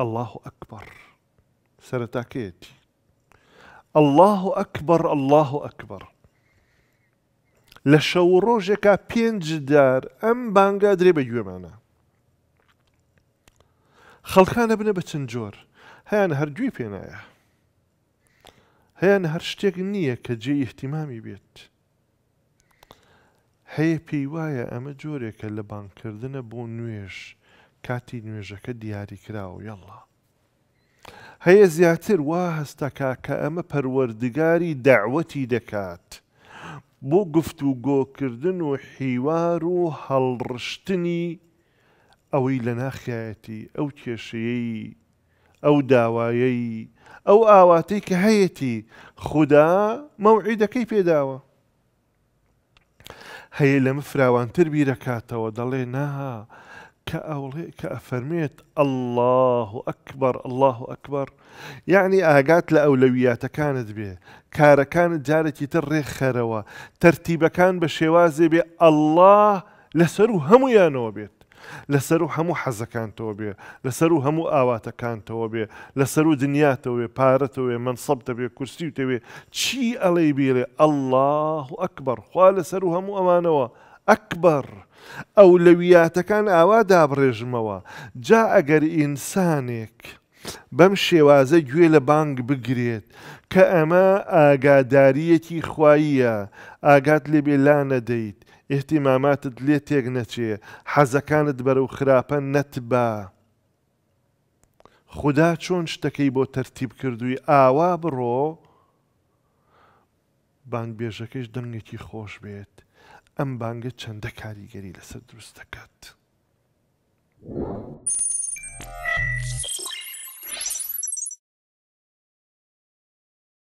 الله أكبر سرتاكيت الله أكبر الله أكبر لشو شەو بين جدار أم بانغا درێ بە گوێمانە خەڵکانە بنە بە چەند جۆر هیان هەردووی پێنایە هیان هەر شتێک نییە کە جێ احتیمامی بێت هەیە پێی وایە ئەمە جۆرێکە کاتی نوێژەکە دیاریکراوە یەڵە. هەیە زیاتر وا هەستەکە کە ئەمە پەروەردگاری داوەتی دەکات. بۆ گفت و گۆکردن و حیوار و هەڵڕشتنی ئەوەی لە ناخایەتی ئەو کێشەیەی ئەو داوایەی ئەو ئاواتەی کە هەیەی خوددا مەوعیدەکەی پێداوە. هەیە لەمە فراوانتر بیرەکاتەوە دەڵێ نەها كأول كأفرميت الله أكبر الله أكبر يعني أهجات لأولويات كانت به کارەکانت كانت جارتي ڕێک خەرەوە ترتيب كان شێوازێ بێ الله لسرو هم يا نوبيت لسرو و هەموو كان توبي لسرو و آوات كان توبي لسرو دنيا توبي پارەتەوێ توبي دەبێ کورسی و دەوێ چی ئەڵەی بێرێ ئەله و ئەکبەر خوا لەسەر و ئەکبەر ئەو لەویاتەکان ئاوا دابڕێژمەوە جا ئەگەر ئینسانێک بەم شێوازە گوێ لە بانگ بگرێت کە ئەمە ئاگاداریەکی خواییە ئاگات لێبێ لا نەدەیت ئێحتیماماتت لێ تێک نەچێ حەزەکانت بەرەو خراپە نەتبا. خدا چۆن شتەکەی بۆ تەرتیب کردووی ئاوا بڕۆ بانگبێژەکەش دەنگێکی خۆش بێت. ئەم بانگە چەندە کاریگەری لەسەر دروست دەکات.